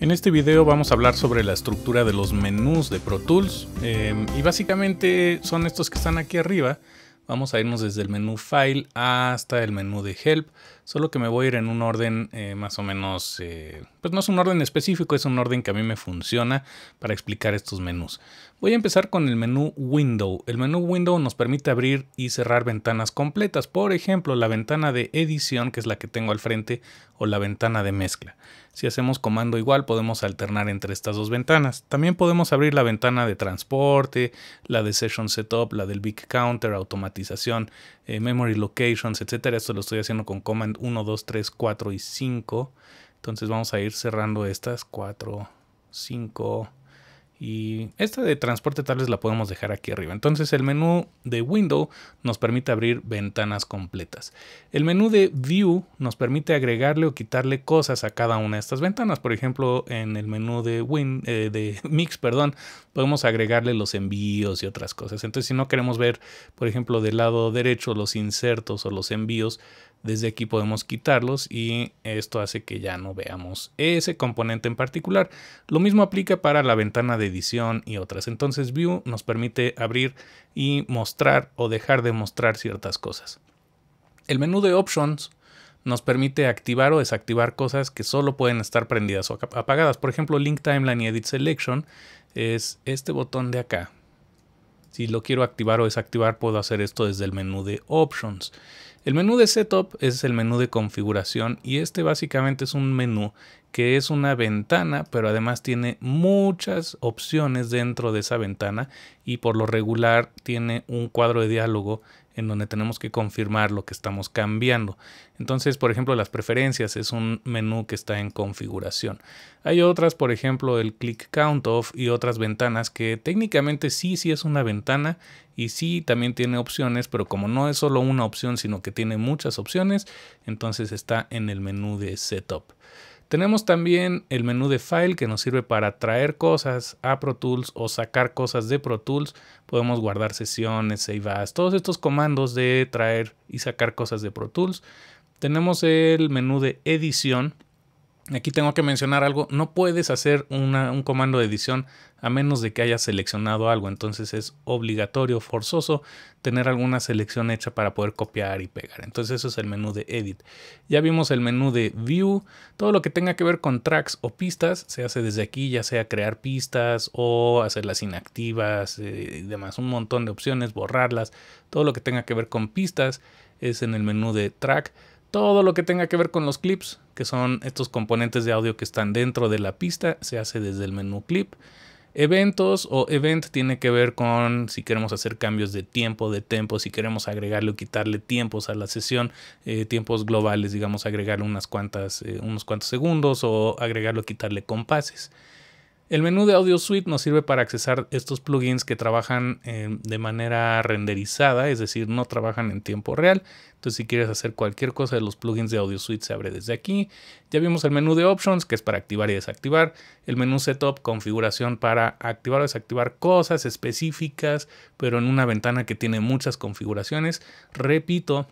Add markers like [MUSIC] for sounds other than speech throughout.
En este video vamos a hablar sobre la estructura de los menús de Pro Tools em, y básicamente son estos que están aquí arriba. Vamos a irnos desde el menú File hasta el menú de Help. Solo que me voy a ir en un orden eh, más o menos, eh, pues no es un orden específico, es un orden que a mí me funciona para explicar estos menús. Voy a empezar con el menú Window. El menú Window nos permite abrir y cerrar ventanas completas, por ejemplo la ventana de edición que es la que tengo al frente o la ventana de mezcla. Si hacemos comando igual podemos alternar entre estas dos ventanas. También podemos abrir la ventana de transporte, la de Session Setup, la del Big Counter, automatización, eh, Memory Locations, etc. Esto lo estoy haciendo con Command 1, 2, 3, 4 y 5. Entonces vamos a ir cerrando estas 4, 5 y esta de transporte tal vez la podemos dejar aquí arriba. Entonces el menú de window nos permite abrir ventanas completas. El menú de view nos permite agregarle o quitarle cosas a cada una de estas ventanas. Por ejemplo, en el menú de, win, eh, de [LAUGHS] mix, perdón, podemos agregarle los envíos y otras cosas. Entonces si no queremos ver, por ejemplo, del lado derecho los insertos o los envíos, desde aquí podemos quitarlos y esto hace que ya no veamos ese componente en particular. Lo mismo aplica para la ventana de edición y otras. Entonces View nos permite abrir y mostrar o dejar de mostrar ciertas cosas. El menú de Options nos permite activar o desactivar cosas que solo pueden estar prendidas o apagadas. Por ejemplo, Link Timeline y Edit Selection es este botón de acá. Si lo quiero activar o desactivar, puedo hacer esto desde el menú de Options. El menú de setup es el menú de configuración y este básicamente es un menú que es una ventana, pero además tiene muchas opciones dentro de esa ventana y por lo regular tiene un cuadro de diálogo en donde tenemos que confirmar lo que estamos cambiando. Entonces, por ejemplo, las preferencias es un menú que está en configuración. Hay otras, por ejemplo, el click count off y otras ventanas que técnicamente sí, sí es una ventana y sí también tiene opciones, pero como no es solo una opción, sino que tiene muchas opciones, entonces está en el menú de setup. Tenemos también el menú de file que nos sirve para traer cosas a Pro Tools o sacar cosas de Pro Tools. Podemos guardar sesiones, save as, todos estos comandos de traer y sacar cosas de Pro Tools. Tenemos el menú de edición Aquí tengo que mencionar algo, no puedes hacer un comando de edición a menos de que hayas seleccionado algo, entonces es obligatorio, forzoso, tener alguna selección hecha para poder copiar y pegar. Entonces eso es el menú de Edit. Ya vimos el menú de View, todo lo que tenga que ver con tracks o pistas se hace desde aquí, ya sea crear pistas o hacerlas inactivas eh, y demás, un montón de opciones, borrarlas, todo lo que tenga que ver con pistas es en el menú de Track todo lo que tenga que ver con los clips, que son estos componentes de audio que están dentro de la pista, se hace desde el menú clip. Eventos o event tiene que ver con si queremos hacer cambios de tiempo, de tempo, si queremos agregarle o quitarle tiempos a la sesión, eh, tiempos globales, digamos, agregarle unas cuantas, eh, unos cuantos segundos o agregarle o quitarle compases. El menú de Audio Suite nos sirve para accesar estos plugins que trabajan eh, de manera renderizada, es decir, no trabajan en tiempo real. Entonces, si quieres hacer cualquier cosa de los plugins de Audio Suite, se abre desde aquí. Ya vimos el menú de Options, que es para activar y desactivar. El menú Setup, configuración para activar o desactivar cosas específicas, pero en una ventana que tiene muchas configuraciones. Repito,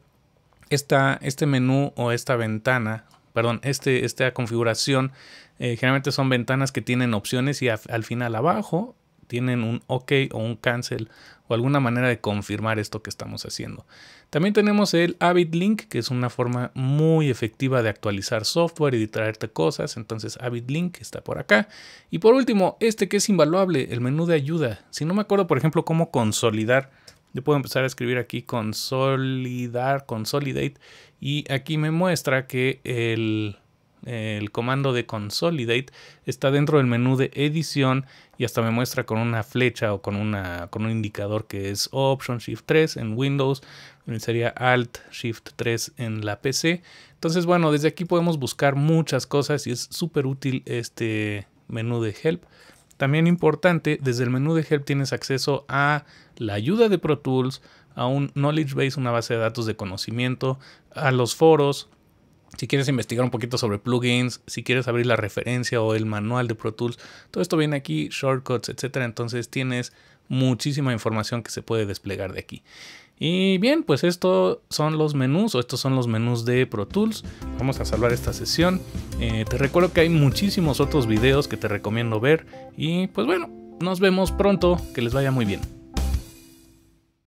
este menú o esta ventana perdón, este, esta configuración eh, generalmente son ventanas que tienen opciones y al final abajo tienen un OK o un cancel o alguna manera de confirmar esto que estamos haciendo. También tenemos el Avid Link, que es una forma muy efectiva de actualizar software y de traerte cosas. Entonces Avid Link está por acá. Y por último, este que es invaluable, el menú de ayuda. Si no me acuerdo, por ejemplo, cómo consolidar yo puedo empezar a escribir aquí consolidar, consolidate. Y aquí me muestra que el, comando de consolidate está dentro del menú de edición y hasta me muestra con una flecha o con, una, con un indicador que es Option Shift 3 en Windows, eh, sería Alt Shift 3 en la PC. Entonces, bueno, desde aquí podemos buscar muchas cosas y es súper útil este menú de help. También importante, desde el menú de Help tienes acceso a la ayuda de Pro Tools, a un Knowledge Base, una base de datos de conocimiento, a los foros. Si quieres investigar un poquito sobre plugins, si quieres abrir la referencia o el manual de Pro Tools, todo esto viene aquí, shortcuts, etcétera. Entonces tienes muchísima información que se puede desplegar de aquí. Y bien, pues estos son los menús o estos son los menús de Pro Tools. Vamos a salvar esta sesión. Eh, te recuerdo que hay muchísimos otros videos que te recomiendo ver. Y pues bueno, nos vemos pronto. Que les vaya muy bien.